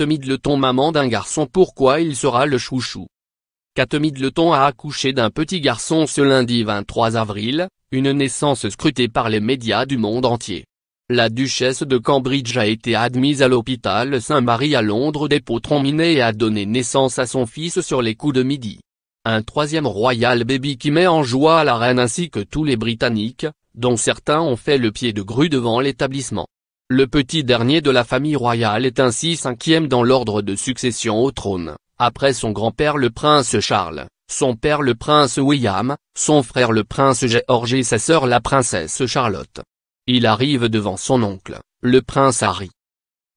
le Leton maman d'un garçon pourquoi il sera le chouchou. le Leton a accouché d'un petit garçon ce lundi 23 avril, une naissance scrutée par les médias du monde entier. La duchesse de Cambridge a été admise à l'hôpital Saint-Marie à Londres des potrons et a donné naissance à son fils sur les coups de midi. Un troisième royal baby qui met en joie la reine ainsi que tous les Britanniques, dont certains ont fait le pied de grue devant l'établissement. Le petit dernier de la famille royale est ainsi cinquième dans l'ordre de succession au trône, après son grand-père le prince Charles, son père le prince William, son frère le prince George et sa sœur la princesse Charlotte. Il arrive devant son oncle, le prince Harry.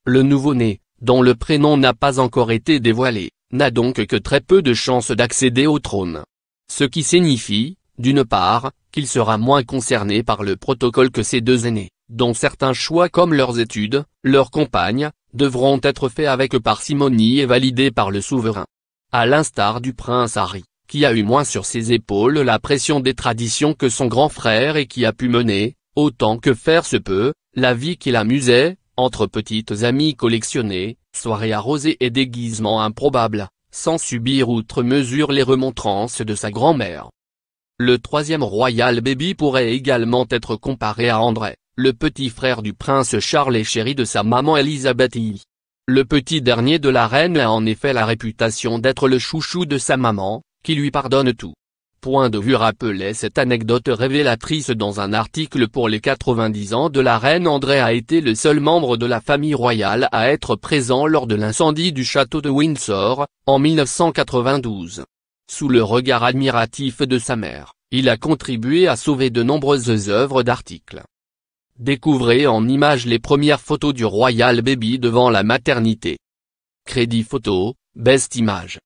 Le nouveau-né, dont le prénom n'a pas encore été dévoilé, n'a donc que très peu de chances d'accéder au trône. Ce qui signifie, d'une part, qu'il sera moins concerné par le protocole que ses deux aînés dont certains choix comme leurs études, leurs compagnes, devront être faits avec parcimonie et validés par le souverain. À l'instar du prince Harry, qui a eu moins sur ses épaules la pression des traditions que son grand frère et qui a pu mener, autant que faire se peut, la vie qu'il amusait, entre petites amies collectionnées, soirées arrosées et déguisements improbables, sans subir outre mesure les remontrances de sa grand-mère. Le troisième Royal Baby pourrait également être comparé à André, le petit frère du prince Charles est chéri de sa maman Elisabeth I. Le petit dernier de la reine a en effet la réputation d'être le chouchou de sa maman, qui lui pardonne tout. Point de vue rappelait cette anecdote révélatrice dans un article pour les 90 ans de la reine André a été le seul membre de la famille royale à être présent lors de l'incendie du château de Windsor, en 1992. Sous le regard admiratif de sa mère, il a contribué à sauver de nombreuses œuvres d'articles. Découvrez en images les premières photos du Royal Baby devant la maternité. Crédit photo, Best Image.